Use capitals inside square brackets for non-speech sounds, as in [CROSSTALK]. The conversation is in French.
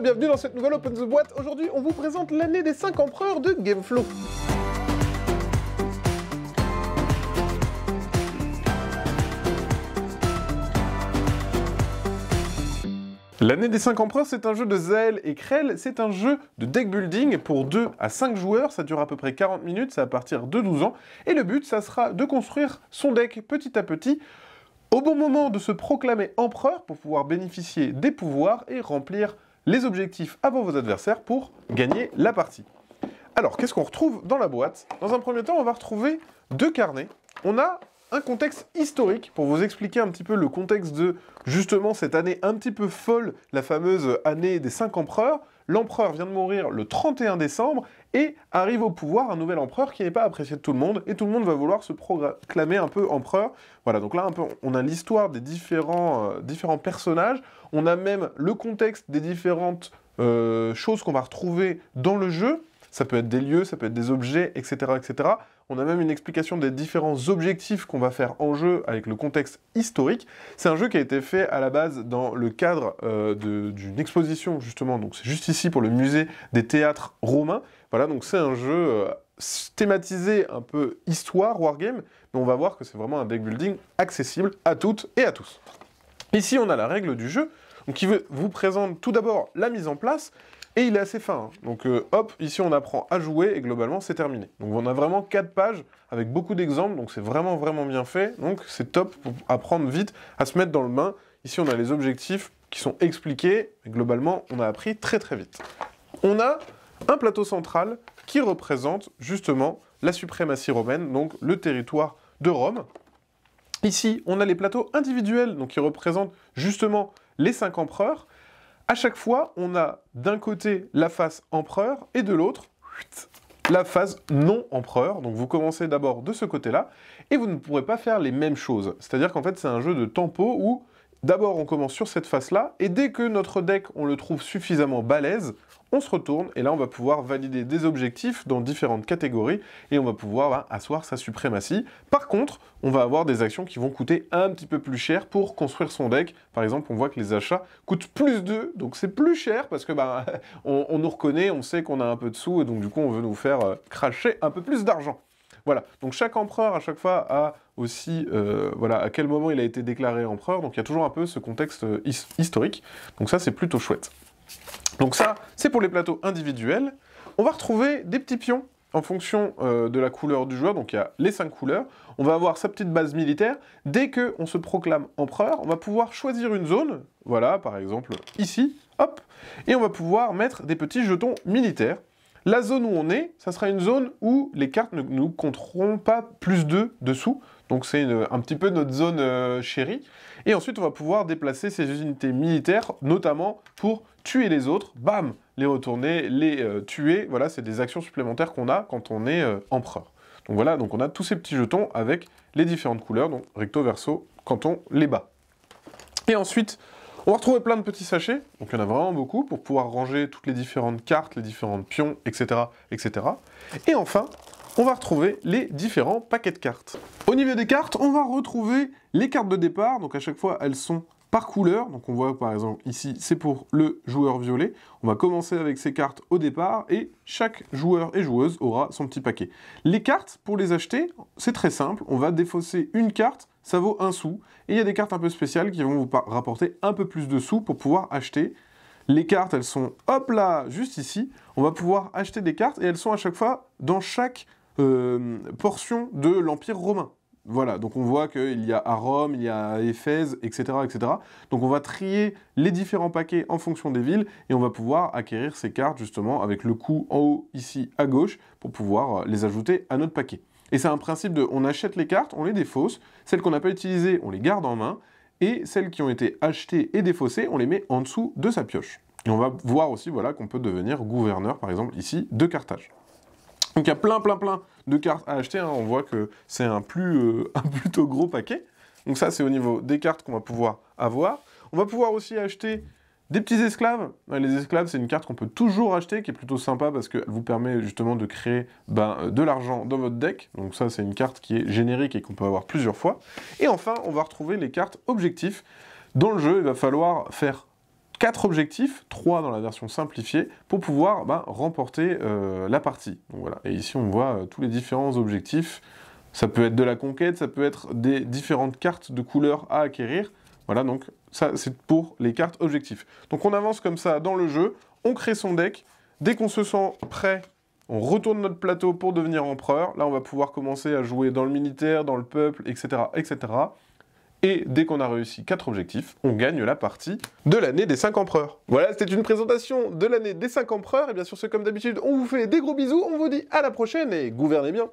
bienvenue dans cette nouvelle Open the Boîte. Aujourd'hui, on vous présente l'année des 5 empereurs de Gameflow. L'année des 5 empereurs, c'est un jeu de Zael et Krell, c'est un jeu de deck building pour 2 à 5 joueurs, ça dure à peu près 40 minutes, ça à partir de 12 ans, et le but, ça sera de construire son deck petit à petit, au bon moment de se proclamer empereur pour pouvoir bénéficier des pouvoirs et remplir les objectifs avant vos adversaires pour gagner la partie. Alors, qu'est-ce qu'on retrouve dans la boîte Dans un premier temps, on va retrouver deux carnets. On a un contexte historique pour vous expliquer un petit peu le contexte de justement cette année un petit peu folle, la fameuse année des cinq empereurs, L'empereur vient de mourir le 31 décembre et arrive au pouvoir un nouvel empereur qui n'est pas apprécié de tout le monde et tout le monde va vouloir se proclamer un peu empereur. Voilà, donc là un peu on a l'histoire des différents, euh, différents personnages, on a même le contexte des différentes euh, choses qu'on va retrouver dans le jeu. Ça peut être des lieux, ça peut être des objets, etc. etc. On a même une explication des différents objectifs qu'on va faire en jeu avec le contexte historique. C'est un jeu qui a été fait à la base dans le cadre euh, d'une exposition, justement. Donc c'est juste ici pour le musée des théâtres romains. Voilà, donc c'est un jeu euh, thématisé un peu histoire, wargame, mais on va voir que c'est vraiment un deck building accessible à toutes et à tous. Ici, on a la règle du jeu, qui vous présente tout d'abord la mise en place, et il est assez fin. Hein. Donc euh, hop, ici on apprend à jouer et globalement c'est terminé. Donc on a vraiment 4 pages avec beaucoup d'exemples, donc c'est vraiment vraiment bien fait. Donc c'est top pour apprendre vite à se mettre dans le bain. Ici on a les objectifs qui sont expliqués. globalement on a appris très très vite. On a un plateau central qui représente justement la suprématie romaine, donc le territoire de Rome. Ici, on a les plateaux individuels, donc qui représentent justement les cinq empereurs à chaque fois, on a d'un côté la face empereur et de l'autre la phase non empereur. Donc vous commencez d'abord de ce côté-là et vous ne pourrez pas faire les mêmes choses. C'est-à-dire qu'en fait, c'est un jeu de tempo où D'abord, on commence sur cette face-là, et dès que notre deck, on le trouve suffisamment balèze, on se retourne, et là, on va pouvoir valider des objectifs dans différentes catégories, et on va pouvoir hein, asseoir sa suprématie. Par contre, on va avoir des actions qui vont coûter un petit peu plus cher pour construire son deck. Par exemple, on voit que les achats coûtent plus d'eux, donc c'est plus cher, parce que bah, [LAUGHS] on, nous reconnaît, on sait qu'on a un peu de sous, et donc du coup, on veut nous faire euh, cracher un peu plus d'argent. Voilà, donc chaque empereur, à chaque fois, a aussi euh, voilà, à quel moment il a été déclaré empereur. Donc il y a toujours un peu ce contexte euh, historique. Donc ça, c'est plutôt chouette. Donc ça, c'est pour les plateaux individuels. On va retrouver des petits pions en fonction euh, de la couleur du joueur, donc il y a les cinq couleurs, on va avoir sa petite base militaire. Dès qu'on se proclame empereur, on va pouvoir choisir une zone, voilà, par exemple ici, hop, et on va pouvoir mettre des petits jetons militaires. La zone où on est, ça sera une zone où les cartes ne nous compteront pas plus de dessous, donc c'est un petit peu notre zone euh, chérie. Et ensuite, on va pouvoir déplacer ces unités militaires, notamment pour tuer les autres. Bam Les retourner, les euh, tuer. Voilà, c'est des actions supplémentaires qu'on a quand on est euh, empereur. Donc voilà, donc on a tous ces petits jetons avec les différentes couleurs, donc recto, verso, quand on les bat. Et ensuite, on va retrouver plein de petits sachets, donc il y en a vraiment beaucoup, pour pouvoir ranger toutes les différentes cartes, les différents pions, etc. etc. Et enfin, on va retrouver les différents paquets de cartes. Au niveau des cartes, on va retrouver les cartes de départ, donc à chaque fois elles sont par couleur, donc on voit par exemple ici c'est pour le joueur violet, on va commencer avec ces cartes au départ et chaque joueur et joueuse aura son petit paquet. Les cartes, pour les acheter, c'est très simple, on va défausser une carte, ça vaut un sou, et il y a des cartes un peu spéciales qui vont vous rapporter un peu plus de sous pour pouvoir acheter les cartes, elles sont hop là, juste ici. On va pouvoir acheter des cartes et elles sont à chaque fois dans chaque euh, portion de l'Empire romain. Voilà, donc on voit qu'il y a à Rome, il y a à Éphèse, etc., etc. Donc on va trier les différents paquets en fonction des villes et on va pouvoir acquérir ces cartes justement avec le coup en haut ici à gauche pour pouvoir euh, les ajouter à notre paquet. Et c'est un principe de on achète les cartes, on les défausse, celles qu'on n'a pas utilisées, on les garde en main et celles qui ont été achetées et défaussées, on les met en dessous de sa pioche. Et on va voir aussi voilà, qu'on peut devenir gouverneur par exemple ici de Carthage. Donc il y a plein, plein, plein de cartes à acheter. Hein. On voit que c'est un, plus, euh, [LAUGHS] un plutôt gros paquet. Donc ça, c'est au niveau des cartes qu'on va pouvoir avoir. On va pouvoir aussi acheter des petits esclaves. Les esclaves, c'est une carte qu'on peut toujours acheter, qui est plutôt sympa parce qu'elle vous permet justement de créer ben, euh, de l'argent dans votre deck. Donc ça, c'est une carte qui est générique et qu'on peut avoir plusieurs fois. Et enfin, on va retrouver les cartes objectifs. Dans le jeu, il va falloir faire quatre objectifs, trois dans la version simplifiée, pour pouvoir ben, remporter euh, la partie. voilà. Et ici, on voit euh, tous les différents objectifs. Ça peut être de la conquête, ça peut être des différentes cartes de couleurs à acquérir. Voilà, donc ça, c'est pour les cartes objectifs. Donc on avance comme ça dans le jeu, on crée son deck. Dès qu'on se sent prêt, on retourne notre plateau pour devenir empereur. Là, on va pouvoir commencer à jouer dans le militaire, dans le peuple, etc. etc. Et dès qu'on a réussi 4 objectifs, on gagne la partie de l'année des 5 empereurs. Voilà, c'était une présentation de l'année des 5 empereurs. Et bien sûr, comme d'habitude, on vous fait des gros bisous, on vous dit à la prochaine et gouvernez bien.